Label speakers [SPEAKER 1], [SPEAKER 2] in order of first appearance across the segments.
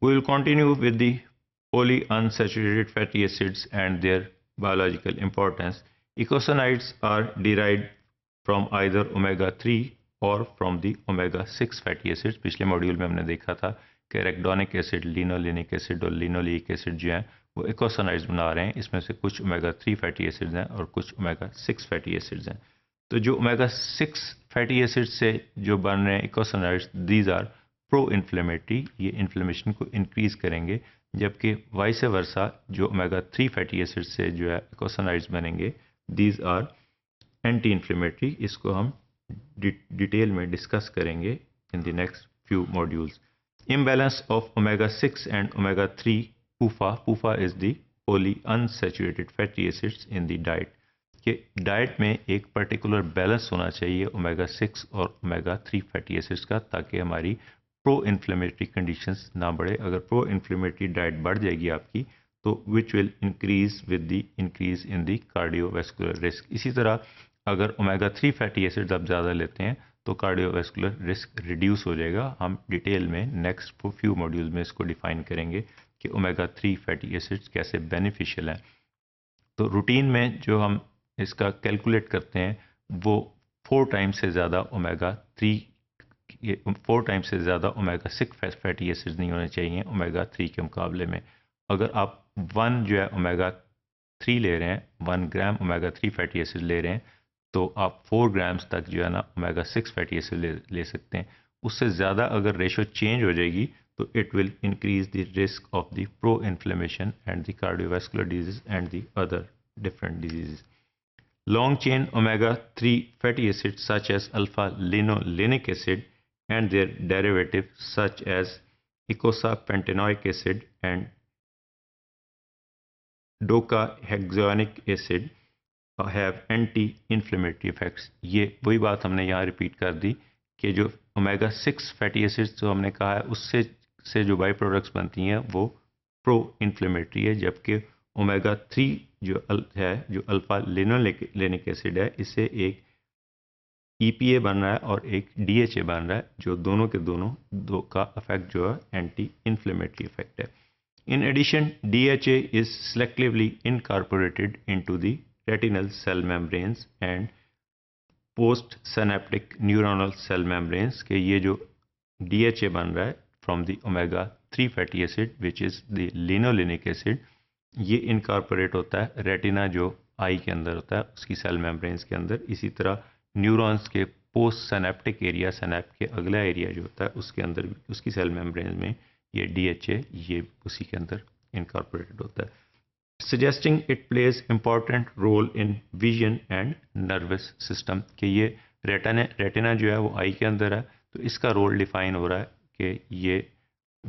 [SPEAKER 1] We will continue with the polyunsaturated fatty acids and their biological importance. Eicosanoids are derived from either omega-3 और from the omega six fatty acids पिछले module में हमने देखा था कि arachidonic acid linolenic acid और linoleic acid जो हैं वो इकोसोनाइज बना रहे हैं इसमें से कुछ ओमेगा थ्री फैटी एसिड्स हैं और कुछ ओमेगा सिक्स फैटी एसिड्स हैं तो जो ओमेगा सिक्स फैटी एसिड से जो बन रहे हैं eicosanoids these are pro inflammatory ये इन्फ्लेमेशन को इंक्रीज करेंगे जबकि वाइस वर्सा जो ओमेगा थ्री फैटी एसिड से जो है कोसनाइड्स बनेंगे दीज आर एंटी इन्फ्लेमेटरी इसको हम डिटेल में डिस्कस करेंगे in the next few modules of omega six and omega three 3 PUFA, is is the polyunsaturated fatty acids in the diet कि diet में एक पर्टिकुलर बैलेंस होना चाहिए ओमेगा सिक्स और ओमेगा थ्री फैटी एसिड्स का ताकि हमारी प्रो इन्फ्लेमेटरी कंडीशंस ना बढ़े अगर प्रो इन्फ्लेमेटरी डाइट बढ़ जाएगी आपकी तो which will increase with the increase in the cardiovascular risk इसी तरह अगर ओमेगा थ्री फैटी एसिड्स आप ज़्यादा लेते हैं तो कार्डियोवेस्कुलर रिस्क रिड्यूस हो जाएगा हम डिटेल में नेक्स्ट फ्यू मॉड्यूल में इसको डिफाइन करेंगे कि ओमेगा थ्री फैटी एसिड्स कैसे बेनिफिशियल हैं तो रूटीन में जो हम इसका कैलकुलेट करते हैं वो फोर टाइम्स से ज़्यादा ओमेगा थ्री ये फोर टाइम से ज़्यादा ओमेगा सिक्स फैटी एसिड नहीं होने चाहिए ओमेगा थ्री के मुकाबले में अगर आप वन जो है ओमेगा थ्री ले रहे हैं one gram omega three fatty acid ले रहे हैं तो आप फोर ग्राम्स तक जो है ना ओमेगा सिक्स फैटी एसिड ले, ले सकते हैं उससे ज़्यादा अगर रेशो चेंज हो जाएगी तो it will increase the risk of the pro inflammation and the cardiovascular disease and the other different disease long chain omega three fatty acid such as alpha linolenic acid and their derivatives such as eicosapentaenoic acid and docosahexaenoic acid have anti inflammatory effects ये वही बात हमने यहाँ repeat कर दी कि जो omega six fatty acids जो हमने कहा है उससे से जो बाई प्रोडक्ट्स बनती हैं वो प्रो इन्फ्लेमेटरी है जबकि ओमेगा थ्री जो अल, है जो अल्फा लिनोलिक एसिड है इसे एक ई पी ए बन रहा है और एक डी एच ए बन रहा है जो दोनों के दोनों दो का अफेक्ट जो है एंटी इन्फ्लेमेटरी इफेक्ट है in addition D H A is selectively incorporated into the retinal cell membranes and post synaptic neuronal cell membranes के ये जो डी एच ए बन रहा है from the omega three fatty acid which is the linolenic acid ये incorporate होता है retina जो आई के अंदर होता है उसकी सेल मेम्ब्रेन्स के अंदर इसी तरह न्यूरॉन्स के पोस्ट सैनेप्टिक एरिया सैनेप के अगला एरिया जो होता है उसके अंदर उसकी सेल मेम्ब्रेन में ये डीएचए ये उसी के अंदर इनकॉर्पोरेटेड होता है suggesting it plays important role in vision and nervous system कि ये रेटना रेटिना जो है वो आई के अंदर है तो इसका रोल डिफाइन हो रहा है कि ये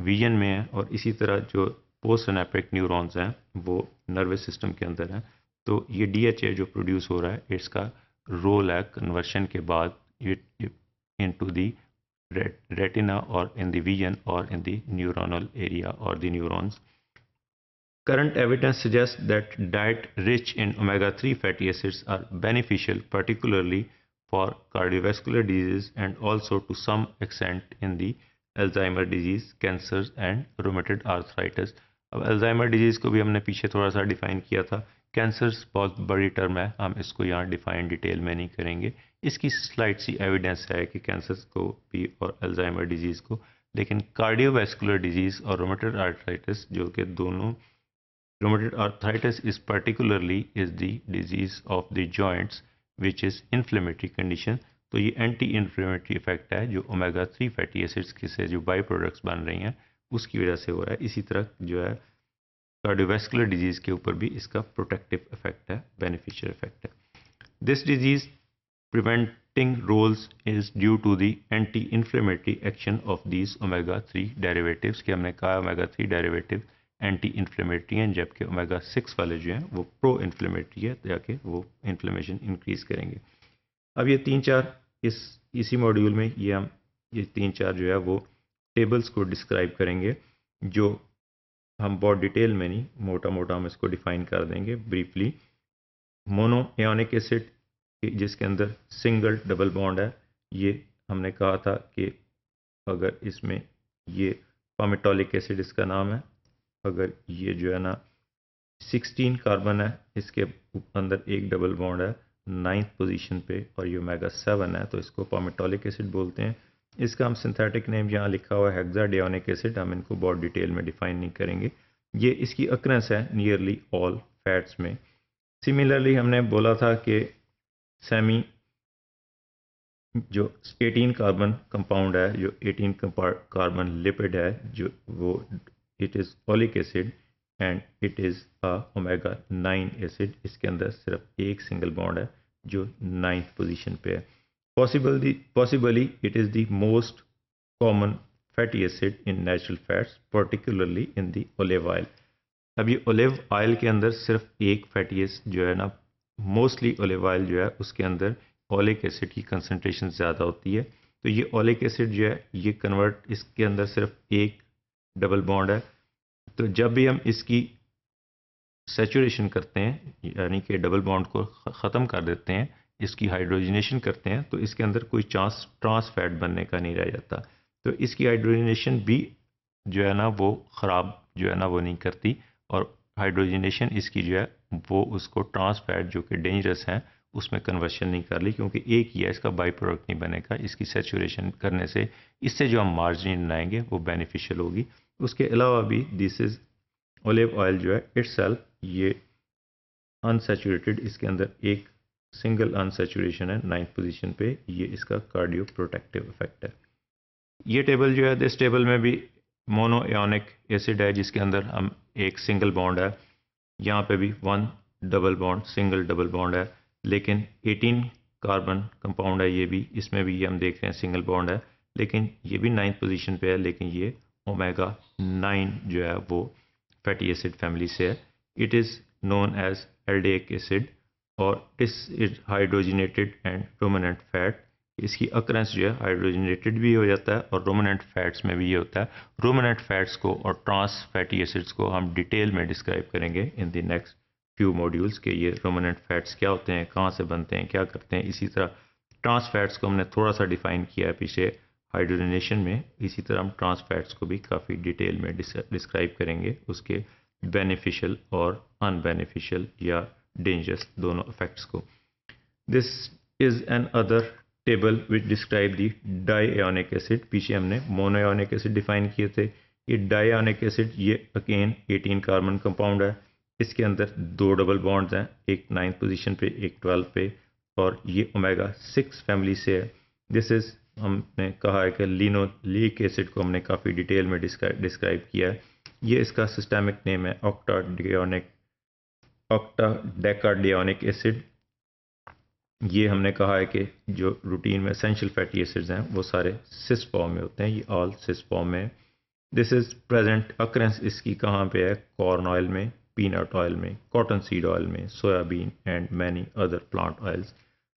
[SPEAKER 1] विजन में है और इसी तरह जो पोस्ट सनेपिक न्यूरोन्स हैं वो नर्वस सिस्टम के अंदर हैं तो ये डीएचए जो प्रोड्यूस हो रहा है इसका Roller conversion ke baad it, it into the retina or in the vision or in the neuronal area or the neurons. Current evidence suggests that diet rich in omega-3 fatty acids are beneficial particularly for cardiovascular disease and also to some extent in the Alzheimer disease, cancers and rheumatoid arthritis. अब Alzheimer disease को भी हमने पीछे थोड़ा सा define किया था cancer बहुत बड़ी टर्म है हम इसको यहाँ डिफ़ाइन डिटेल में नहीं करेंगे इसकी स्लाइट सी एविडेंस है कि कैंसर को भी और अल्जाइमर डिजीज़ को लेकिन कार्डियोवैस्कुलर डिजीज़ और रोमेटेड आर्थराइटिस जो कि दोनों rheumatoid arthritis is particularly is the disease of the joints which is inflammatory condition तो ये एंटी इन्फ्लेमेटरी इफेक्ट है जो ओमेगा थ्री फैटी एसिड्स के से जो बाई प्रोडक्ट्स बन रही हैं उसकी वजह से हो रहा है इसी तरह जो है कार्डियोवेस्कुलर डिजीज़ के ऊपर भी इसका प्रोटेक्टिव इफेक्ट है बेनिफिशियल इफेक्ट है this disease preventing roles is due to the anti inflammatory action of this omega three derivatives के हमने कहा omega three derivative anti inflammatory हैं जबकि ओमेगा सिक्स वाले जो हैं वो प्रो इन्फ्लेमेटरी है ताकि वो इन्फ्लेमेशन इंक्रीज करेंगे अब ये तीन चार इस इसी मॉड्यूल में ये हम ये तीन चार जो है वो टेबल्स को डिस्क्राइब करेंगे जो हम बहुत डिटेल में नहीं मोटा मोटा हम इसको डिफाइन कर देंगे ब्रीफली मोनो एनिक एसिड जिसके अंदर सिंगल डबल बॉन्ड है ये हमने कहा था कि अगर इसमें ये पामिटोलिक एसिड इसका नाम है अगर ये जो है ना 16 कार्बन है इसके अंदर एक डबल बॉन्ड है नाइन्थ पोजीशन पे और ये मेगा सेवन है तो इसको पामिटोलिक एसिड बोलते हैं इसका हम सिंथेटिक नेम यहाँ लिखा हुआ है हेक्साडियोनिक एसिड हम इनको बहुत डिटेल में डिफाइन नहीं करेंगे ये इसकी अक्रेंस है नियरली ऑल फैट्स में सिमिलरली हमने बोला था कि सेमी जो 18 कार्बन कंपाउंड है जो 18 कार्बन लिपिड है जो वो it is oleic acid and it is a omega nine acid इसके अंदर सिर्फ एक सिंगल बॉन्ड है जो नाइन्थ पोजिशन पे है Possibly, possibly it is the most common fatty acid in natural fats, particularly in the olive oil. अब ये ओलिव ऑयल के अंदर सिर्फ एक फैटी एसिड जो है ना मोस्टली ओलिव ऑयल जो है उसके अंदर ओलिक एसिड की कंसनट्रेशन ज़्यादा होती है तो ये ओलिक एसिड जो है ये कन्वर्ट इसके अंदर सिर्फ एक डबल बॉन्ड है तो जब भी हम इसकी सेचुरेशन करते हैं यानी कि डबल बॉन्ड को ख़त्म कर देते हैं इसकी हाइड्रोजनेशन करते हैं तो इसके अंदर कोई चांस ट्रांस फैट बनने का नहीं रह जाता तो इसकी हाइड्रोजनेशन भी जो है ना वो ख़राब जो है ना वो नहीं करती और हाइड्रोजनेशन इसकी जो है वो उसको ट्रांस फैट जो कि डेंजरस हैं उसमें कन्वर्शन नहीं कर ली क्योंकि एक ही है इसका बाई प्रोडक्ट नहीं बनेगा इसकी सेचुरेशन करने से इससे जो हम मार्जिन बनाएंगे वो बेनिफिशियल होगी उसके अलावा भी दिस इज़ ओलिव ऑयल जो है इट्स ये अनसेचुरेटेड इसके अंदर एक सिंगल अनसेचुरेशन है नाइन्थ पोजीशन पे ये इसका कार्डियो प्रोटेक्टिव इफेक्ट है ये टेबल जो है इस टेबल में भी मोनो एनिक एसिड है जिसके अंदर हम एक सिंगल बॉन्ड है यहाँ पे भी one double bond single double bond है लेकिन 18 कार्बन कंपाउंड है ये भी इसमें भी ये हम देख रहे हैं सिंगल बॉन्ड है लेकिन ये भी नाइन्थ पोजिशन पर है लेकिन ये ओमेगा नाइन जो है वो फैटी एसिड फैमिली से है it is known as elaidic acid और इस is hydrogenated and ruminant fat इसकी अक्रेंस जो है हाइड्रोजिनेटेड भी हो जाता है और रोमनेंट फैट्स में भी ये होता है रोमनेंट फैट्स को और ट्रांस फैटी एसिड्स को हम डिटेल में डिस्क्राइब करेंगे in the next few modules के ये रोमनेंट फैट्स क्या होते हैं कहाँ से बनते हैं क्या करते हैं इसी तरह ट्रांस फैट्स को हमने थोड़ा सा डिफाइन किया है पीछे हाइड्रोजनेशन में इसी तरह हम ट्रांस फैट्स को भी काफ़ी डिटेल में डिस्क्राइब करेंगे उसके बेनिफिशियल और अनबेनिफिशियल या डेंजर्स दोनों इफेक्ट्स को this is an other table which describe the dienoic acid पीछे हमने मोनोऑनिक एसिड डिफाइन किए थे ये डाइऑनिक एसिड ये अकेन 18 कार्बन कंपाउंड है इसके अंदर दो डबल बॉन्ड्स हैं एक नाइन्थ पोजिशन पे एक ट्वेल्थ पे और ये ओमेगा सिक्स फैमिली से है दिस इज़ हमने कहा है कि लिनो लीक एसिड को हमने काफ़ी डिटेल में डिस्क्राइब किया है ये इसका सिस्टेमिक नेम है ऑक्टाडियोनिक ऑक्टा डेकार्डियोनिक एसिड ये हमने कहा है कि जो रूटीन में असेंशियल फैटी एसिड्स हैं वो सारे सिस फॉर्म में होते हैं ये ऑल सिस फॉर्म में दिस इज़ प्रेजेंट अक्रेंस इसकी कहाँ पे है कॉर्न ऑयल में पीनट ऑयल में कॉटन सीड ऑयल में soybean and many other plant oils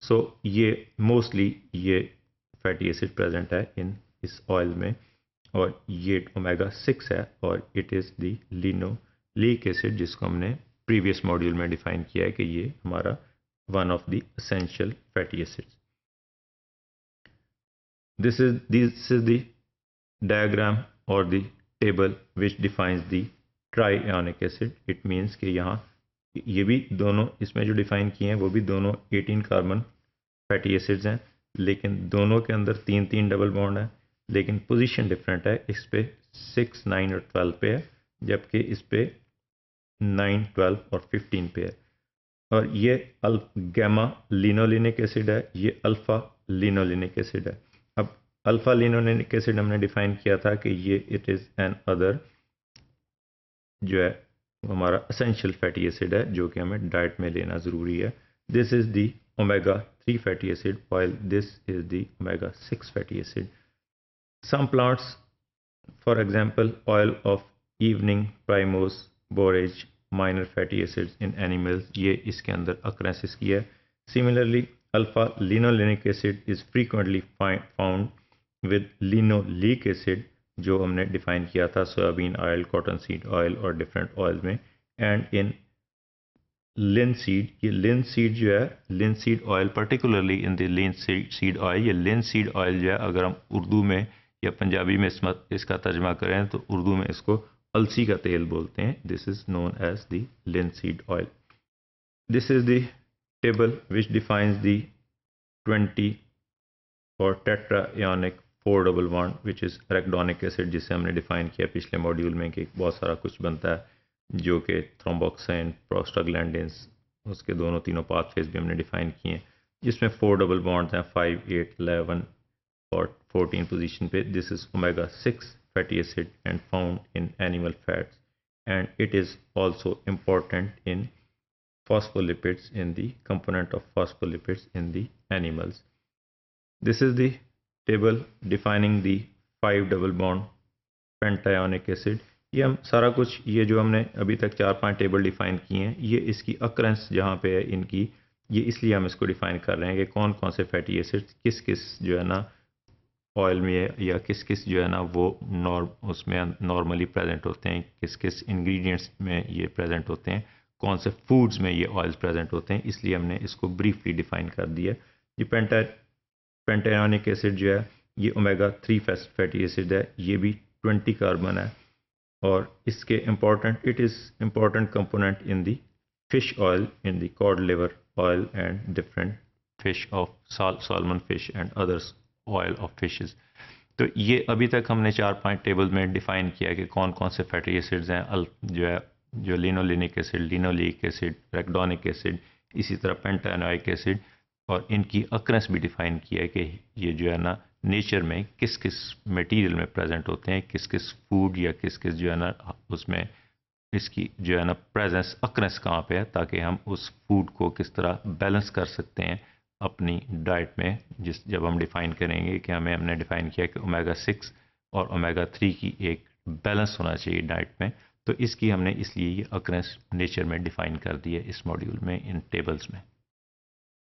[SPEAKER 1] so ये मोस्टली ये फैटी एसिड प्रेजेंट है इन इस ऑयल में और ये ओमेगा सिक्स है और it is linoleic acid जिसको हमने प्रीवियस मॉड्यूल में डिफाइन किया है कि ये हमारा one of the essential fatty acids is this is the diagram और the table which defines defines trienoic acid it means कि यहाँ ये भी दोनों इसमें जो डिफाइन किए हैं वो भी दोनों 18 कार्बन फैटी एसिड्स हैं लेकिन दोनों के अंदर तीन तीन डबल बॉन्ड हैं लेकिन पोजीशन डिफरेंट है इस पे सिक्स नाइन और ट्वेल्व पे है जबकि इस पे नाइन ट्वेल्व और फिफ्टीन पे है और ये अल्फ गैमा लिनोलिनिक एसिड है ये अल्फ़ा लिनोलिनिक एसिड है अब अल्फ़ा लिनोलिनिक एसिड हमने डिफाइन किया था कि ये इट इज़ एन अदर जो है हमारा असेंशियल फैटी एसिड है जो कि हमें डाइट में लेना ज़रूरी है this is the omega three fatty acid while this is the omega six fatty acid some plants for example oil of evening primrose borage minor fatty acids in animals ये इसके अंदर अक्रेंसिस की है similarly alpha linolenic acid is frequently found with linoleic acid जो हमने define किया था soybean oil cotton seed oil और डिफरेंट ऑयल में एंड इन लिन सीड ये लिन सीड जो है linseed oil particularly in linseed oil ये लिन सीड ऑयल जो है अगर हम उर्दू में या पंजाबी में इसका तर्जमा करें तो उर्दू में इसको अलसी का तेल बोलते हैं this is known as the linseed oil this is the table which defines the 20 और tetra four double one which is arachidonic acid जिसे हमने डिफाइन किया पिछले मॉड्यूल में कि बहुत सारा कुछ बनता है जो कि थ्रोम्बॉक्सिन प्रोस्टाग्लैंडिन्स उसके दोनों तीनों पाथवेज भी हमने डिफाइन किए हैं जिसमें फोर डबल बॉन्ड्स हैं फाइव एट एलेवन और फोर्टीन पोजीशन पे this is omega six fatty acid and found in animal fats and it is also important in phospholipids in the component of phospholipids in the animals. This is the table defining the five double bond pentionic acid ये हम सारा कुछ ये जो हमने अभी तक चार पांच टेबल डिफाइन किए हैं ये इसकी अक्रेंस जहाँ पे है इनकी ये इसलिए हम इसको डिफाइन कर रहे हैं कि कौन कौन से फैटी एसिड्स किस किस जो है ना ऑयल में या किस किस जो है ना वो नॉर्म उसमें नॉर्मली प्रेजेंट होते हैं किस किस इंग्रेडिएंट्स में ये प्रेजेंट होते हैं कौन से फूड्स में ये ऑयल प्रेजेंट होते हैं इसलिए हमने इसको ब्रीफली डिफाइन कर दिया ये पेंटा पेंटानिक एसिड जो है ये ओमेगा थ्री फैटी एसिड है ये भी ट्वेंटी कार्बन है और इसके important it is important component in the fish oil in the cod liver oil and different fish of salmon fish and others oil of fishes तो ये अभी तक हमने चार पांच टेबल में डिफाइन किया कि कौन कौन से फैटी एसिड्स हैं जो है जो linolenic acid linoleic acid arachidonic acid इसी तरह पेंटानोइक एसिड और इनकी अक्रेंस भी डिफाइन किया है कि ये जो है ना नेचर में किस किस मटेरियल में प्रेजेंट होते हैं किस किस फूड या किस किस जो है ना उसमें इसकी जो है ना प्रेजेंस अक्रेंस कहाँ पे है ताकि हम उस फूड को किस तरह बैलेंस कर सकते हैं अपनी डाइट में जिस जब हम डिफ़ाइन करेंगे कि हमें हमने डिफ़ाइन किया कि ओमेगा सिक्स और ओमेगा थ्री की एक बैलेंस होना चाहिए डाइट में तो इसकी हमने इसलिए ये अक्रेंस नेचर में डिफ़ाइन कर दी है इस मॉड्यूल में इन टेबल्स में